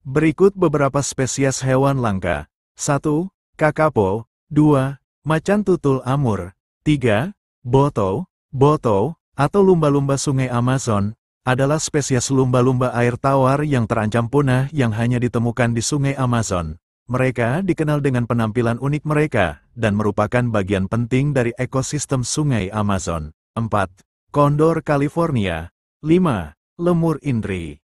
Berikut beberapa spesies hewan langka. 1. Kakapo 2. Macan tutul amur 3. Boto Boto, atau lumba-lumba sungai Amazon, adalah spesies lumba-lumba air tawar yang terancam punah yang hanya ditemukan di sungai Amazon. Mereka dikenal dengan penampilan unik mereka, dan merupakan bagian penting dari ekosistem sungai Amazon. 4. Kondor California 5. Lemur Indri